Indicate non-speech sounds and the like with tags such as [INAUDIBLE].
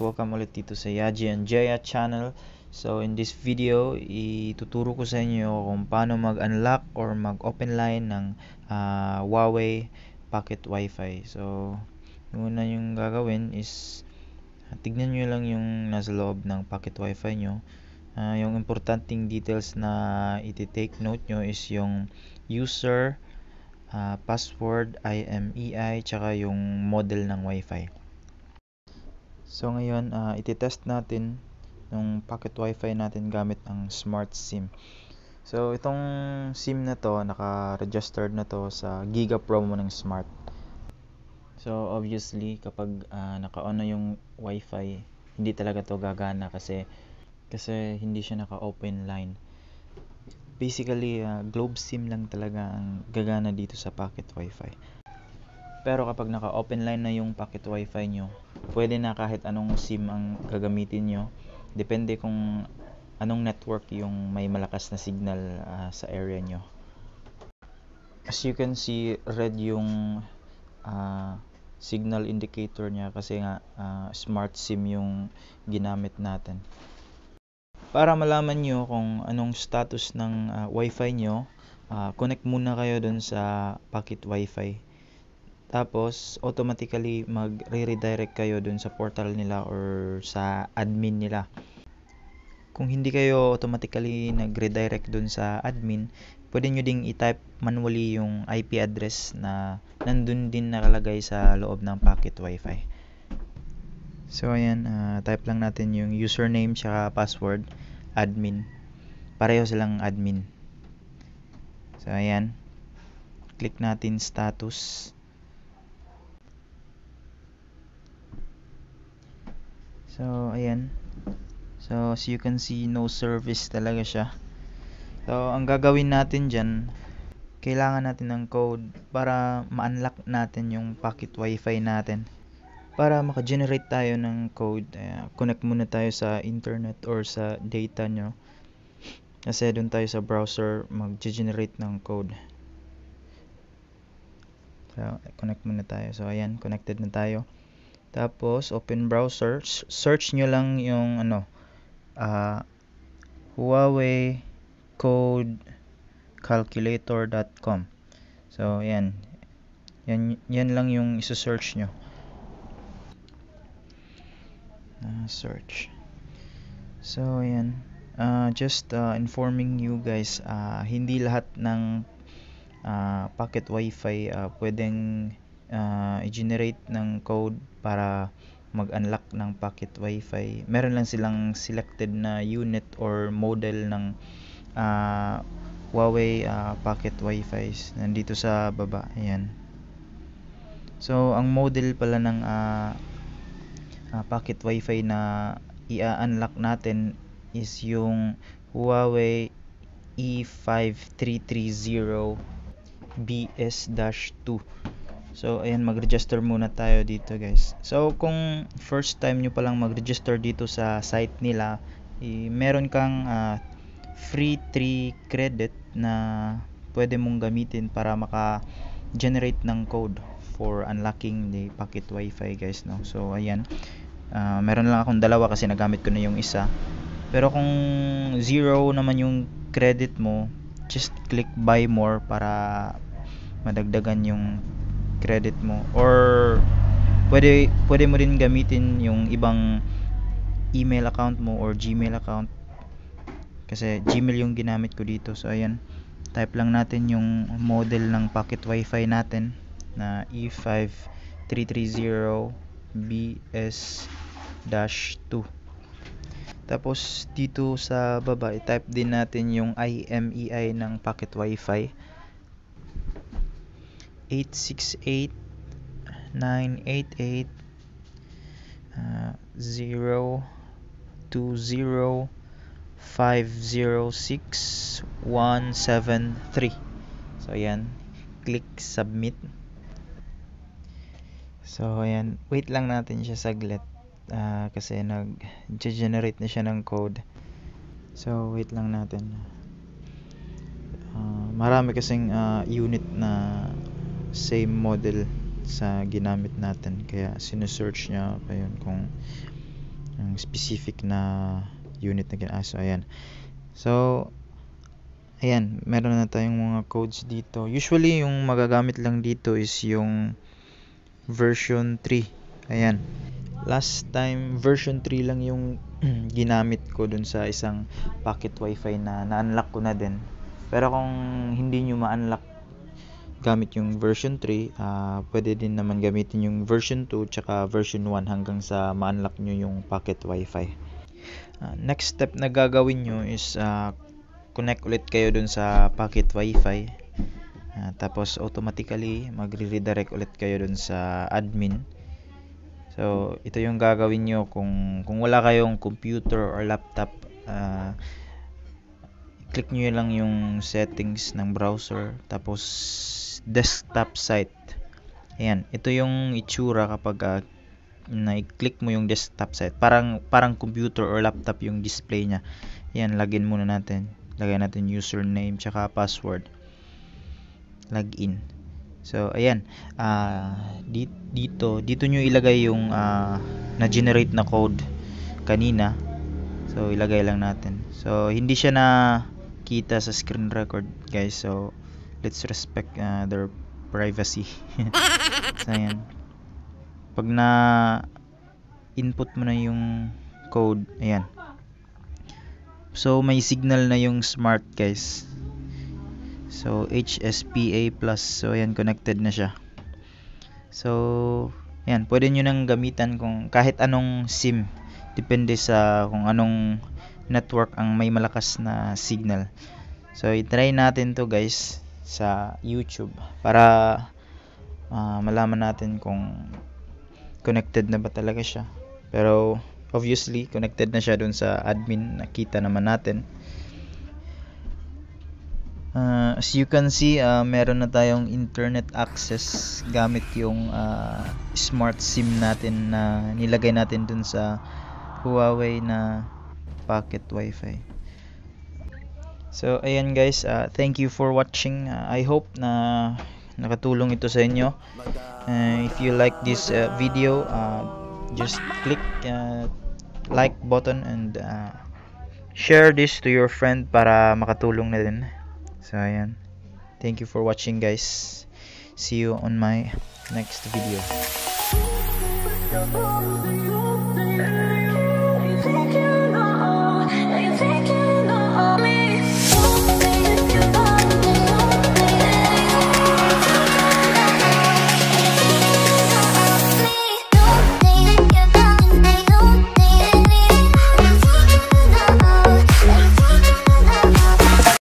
Welcome ulit dito sa Yaji and Jaya channel. So in this video, ituturo ko sa inyo kung paano mag-unlock or mag-open line ng uh, Huawei Pocket Wi-Fi. So yung una yung gagawin is tignan nyo lang yung nasa loob ng Pocket Wi-Fi nyo. Uh, yung importanting details na iti-take note nyo is yung user, uh, password, IMEI, e tsaka yung model ng Wi-Fi. So ngayon, uh, ah, test natin yung pocket wifi natin gamit ang smart SIM. So itong SIM na to, naka-registered na to sa Giga promo ng smart. So obviously kapag uh, naka-on na yung wifi, hindi talaga to gagana kasi kasi hindi siya naka-open line. Basically, uh, globe SIM lang talaga ang gagana dito sa pocket wifi. Pero kapag naka-open line na yung packet wifi nyo, pwede na kahit anong SIM ang gagamitin nyo. Depende kung anong network yung may malakas na signal uh, sa area nyo. As you can see, red yung uh, signal indicator niya kasi nga uh, smart SIM yung ginamit natin. Para malaman nyo kung anong status ng uh, wifi nyo, uh, connect muna kayo dun sa packet wifi tapos, automatically mag-redirect kayo dun sa portal nila or sa admin nila. Kung hindi kayo automatically nag-redirect dun sa admin, pwede nyo ding i-type manually yung IP address na nandun din nakalagay sa loob ng packet wifi. So, ayan, uh, type lang natin yung username tsaka password, admin. Pareho silang admin. So, ayan. Click natin status. Status. So, ayan. So, as you can see, no service talaga siya. So, ang gagawin natin dyan, kailangan natin ng code para ma-unlock natin yung pocket wifi natin. Para maka-generate tayo ng code, uh, connect muna tayo sa internet or sa data nyo. Kasi doon tayo sa browser mag-generate ng code. So, connect muna tayo. So, ayan, connected na tayo. Tapos, open browser. Search nyo lang yung ano, uh, Huawei code calculator.com. So, yan. Yan, yan lang yung isa-search nyo. Uh, search. So, yan. Uh, just uh, informing you guys, uh, hindi lahat ng uh, packet wifi uh, pwedeng uh, i-generate ng code para mag-unlock ng packet wifi. Meron lang silang selected na unit or model ng uh, Huawei uh, ah, packet wifi nandito sa baba. Ayan. So, ang model pala ng uh, uh, packet wifi na i-unlock natin is yung Huawei E5330 BS-2 So, ayan, mag-register muna tayo dito, guys. So, kung first time nyo palang mag-register dito sa site nila, eh, meron kang uh, free 3 credit na pwede mong gamitin para maka-generate ng code for unlocking the packet wifi, guys, no? So, ayan. Uh, meron lang akong dalawa kasi nagamit ko na yung isa. Pero kung zero naman yung credit mo, just click buy more para madagdagan yung credit mo or pwede pwede mo rin gamitin yung ibang email account mo or Gmail account kasi Gmail yung ginamit ko dito so ayan type lang natin yung model ng pocket wifi natin na E5330BS-2 tapos dito sa baba i-type din natin yung IMEI e ng pocket wifi 868 988 uh, 020 506-173 So, ayan. Click submit. So, ayan. Wait lang natin siya saglit. Uh, kasi nag-generate na siya ng code. So, wait lang natin. Uh, marami kasing uh, unit na same model sa ginamit natin kaya sinesearch niya pa yun kung ang specific na unit na ginamit. Ah, so, ayan. So, ayan, meron na tayong mga codes dito. Usually, yung magagamit lang dito is yung version 3. Ayan. Last time, version 3 lang yung [CLEARS THROAT] ginamit ko dun sa isang pocket wifi na na-unlock ko na din. Pero kung hindi nyo ma-unlock gamit yung version 3, uh, ah, pwede din naman gamitin yung version 2 tsaka version 1 hanggang sa ma-unlock nyo yung packet wifi. Uh, next step na gagawin nyo is uh, connect ulit kayo dun sa packet wifi. Uh, tapos automatically magre-redirect ulit kayo dun sa admin. So, ito yung gagawin nyo kung, kung wala kayong computer or laptop, uh, click nyo lang yung settings ng browser tapos desktop site. Ayan, ito yung itsura kapag uh, na-click mo yung desktop site. Parang parang computer or laptop yung display niya. Ayan, login muna natin. Lagay natin username tsaka password. Login. So, ayan. Uh, dito, dito nyo ilagay yung uh, na-generate na code kanina. So, ilagay lang natin. So, hindi siya na kita sa screen record, guys. So, let's respect uh, their privacy. [LAUGHS] so, [LAUGHS] Pag na input mo na yung code, ayan. So, may signal na yung smart, guys. So, HSPA plus. So, ayan, connected na siya. So, ayan, pwede nyo nang gamitan kung kahit anong SIM. Depende sa kung anong network ang may malakas na signal. So, i-try natin to guys sa YouTube para uh, malaman natin kung connected na ba talaga siya. Pero obviously connected na siya dun sa admin, nakita naman natin. Uh, as you can see, uh, meron na tayong internet access gamit yung uh, smart SIM natin na nilagay natin dun sa Huawei na pocket Wi-Fi. So, ayan guys, uh, thank you for watching. Uh, I hope na nakatulong ito sa inyo. Uh, if you like this uh, video, uh, just click uh, like button and uh, share this to your friend para makatulong na din. So, ayan. Thank you for watching guys. See you on my next video.